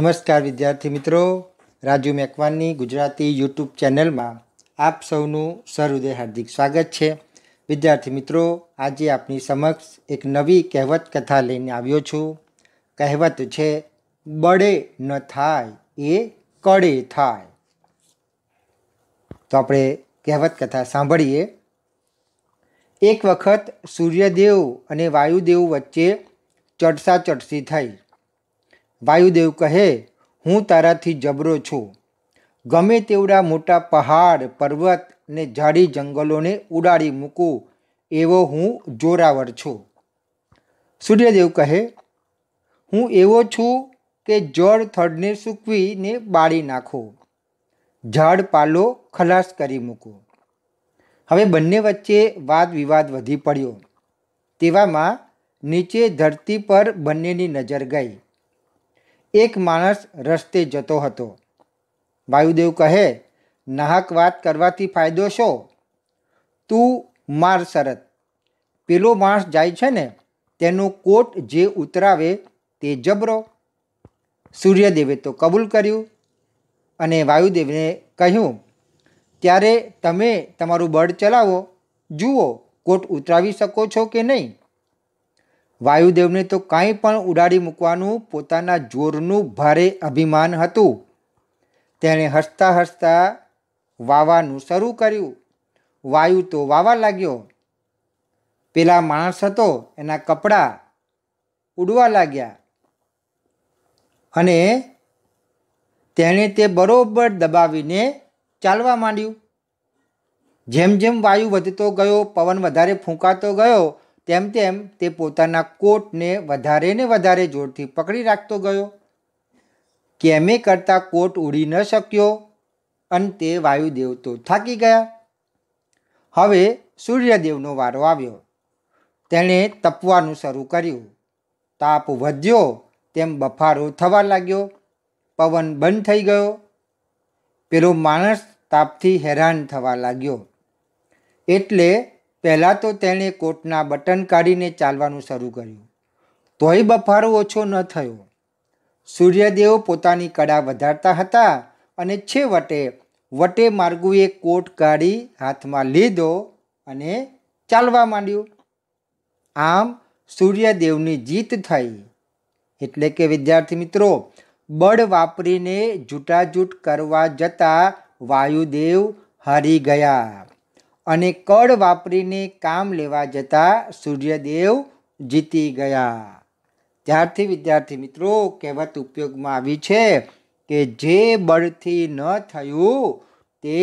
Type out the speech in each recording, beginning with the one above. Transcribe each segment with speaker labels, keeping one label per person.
Speaker 1: નમસ્કાર વિદ્યાર્થી મિત્રો રાજુ મેકવાનની ગુજરાતી યુટ્યુબ ચેનલમાં આપ સૌનું સહૃદય હાર્દિક સ્વાગત છે વિદ્યાર્થી મિત્રો આજે આપની સમક્ષ એક નવી કહેવત કથા લઈને આવ્યો છું કહેવત છે બળે ન થાય એ કડે થાય તો આપણે કહેવત કથા સાંભળીએ એક વખત સૂર્યદેવ અને વાયુદેવ વચ્ચે ચડસા ચડસી થઈ વાયુદેવ કહે હું તારાથી જબરો છું ગમે તેવડા મોટા પહાડ પર્વત ને ઝાડી જંગલોને ઉડાડી મૂકું એવો હું જોરાવર છું સૂર્યદેવ કહે હું એવો છું કે જળ થડને સૂકવીને બાળી નાખું ઝાડ પાલો ખલાસ કરી મૂકો હવે બંને વચ્ચે વાદ વિવાદ વધી પડ્યો તેવામાં નીચે ધરતી પર બંનેની નજર ગઈ એક માણસ રસ્તે જતો હતો વાયુદેવ કહે નાહક વાત કરવાથી ફાયદો શો તું માર શરત પેલો માણસ જાય છે ને તેનો કોટ જે ઉતરાવે તે જબરો સૂર્યદેવે તો કબૂલ કર્યું અને વાયુદેવને કહ્યું ત્યારે તમે તમારું બળ ચલાવો જુઓ કોટ ઉતરાવી શકો છો કે નહીં વાયુદેવને તો કાંઈ પણ ઉડાડી મૂકવાનું પોતાના જોરનું ભારે અભિમાન હતું તેણે હસતા હસતા વાવાનું શરૂ કર્યું વાયુ તો વાવા લાગ્યો પેલા માણસ હતો એના કપડાં ઉડવા લાગ્યા અને તેણે તે બરોબર દબાવીને ચાલવા માંડ્યું જેમ જેમ વાયુ વધતો ગયો પવન વધારે ફૂંકાતો ગયો તેમ તેમ તે પોતાના કોટને વધારે ને વધારે જોરથી પકડી રાખતો ગયો કેમે કરતાં કોટ ઉડી ન શક્યો અંતે વાયુદેવ તો થાકી ગયા હવે સૂર્યદેવનો વારો આવ્યો તેણે તપવાનું શરૂ કર્યું તાપ વધ્યો તેમ બફારો થવા લાગ્યો પવન બંધ થઈ ગયો પેલો માણસ તાપથી હેરાન થવા લાગ્યો એટલે પહેલાં તો તેણે કોટના બટન કાઢીને ચાલવાનું શરૂ કર્યું તોય બફારો ઓછો ન થયો સૂર્યદેવ પોતાની કળા વધારતા હતા અને છેવટે વટે માર્ગુએ કોટ કાઢી હાથમાં લીધો અને ચાલવા માંડ્યો આમ સૂર્યદેવની જીત થઈ એટલે કે વિદ્યાર્થી મિત્રો બળ વાપરીને જૂટાજૂટ કરવા જતા વાયુદેવ હારી ગયા અને કળ વાપરીને કામ લેવા જતા સૂર્યદેવ જીતી ગયા ત્યારથી વિદ્યાર્થી મિત્રો કહેવત ઉપયોગમાં આવી છે કે જે બળથી ન થયું તે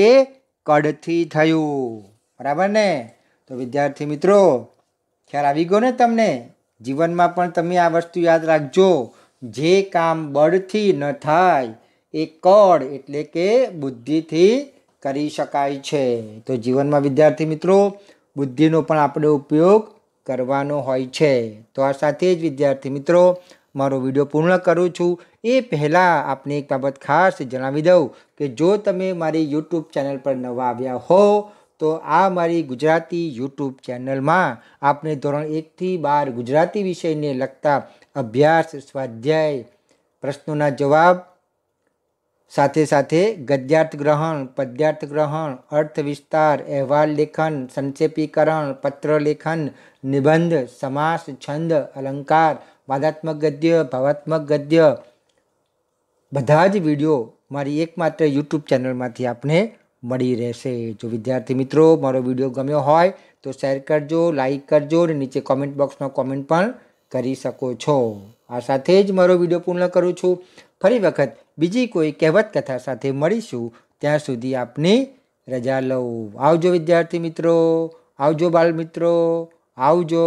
Speaker 1: કડથી થયું બરાબર ને તો વિદ્યાર્થી મિત્રો ખ્યાલ આવી ગયો ને તમને જીવનમાં પણ તમે આ વસ્તુ યાદ રાખજો જે કામ બળથી ન થાય એ કળ એટલે કે બુદ્ધિથી કરી શકાય છે તો જીવનમાં વિદ્યાર્થી મિત્રો બુદ્ધિનો પણ આપણે ઉપયોગ કરવાનો હોય છે તો આ સાથે જ વિદ્યાર્થી મિત્રો મારો વિડીયો પૂર્ણ કરું છું એ પહેલાં આપને એક બાબત ખાસ જણાવી દઉં કે જો તમે મારી યુટ્યુબ ચેનલ પર નવા આવ્યા હો તો આ મારી ગુજરાતી યુટ્યુબ ચેનલમાં આપણે ધોરણ એકથી બાર ગુજરાતી વિષયને લગતા અભ્યાસ સ્વાધ્યાય પ્રશ્નોના જવાબ સાથે સાથે ગદ્યાર્થ ગ્રહણ પદ્યાર્થ ગ્રહણ અર્થ વિસ્તાર અહેવાલ લેખન સંક્ષેપીકરણ પત્ર લેખન નિબંધ સમાસ છંદ અલંકાર વાદાત્મક ગદ્ય ભાવાત્મક ગદ્ય બધા જ વિડીયો મારી એકમાત્ર યુટ્યુબ ચેનલમાંથી આપને મળી રહેશે જો વિદ્યાર્થી મિત્રો મારો વિડીયો ગમ્યો હોય તો શેર કરજો લાઈક કરજો અને નીચે કોમેન્ટ બોક્સમાં કોમેન્ટ પણ કરી શકો છો આ સાથે જ મારો વિડીયો પૂર્ણ કરું છું ફરી વખત બીજી કોઈ કહેવત કથા સાથે મળીશું ત્યાં સુધી આપને રજા લઉં આવજો વિદ્યાર્થી મિત્રો આવજો બાળ મિત્રો આવજો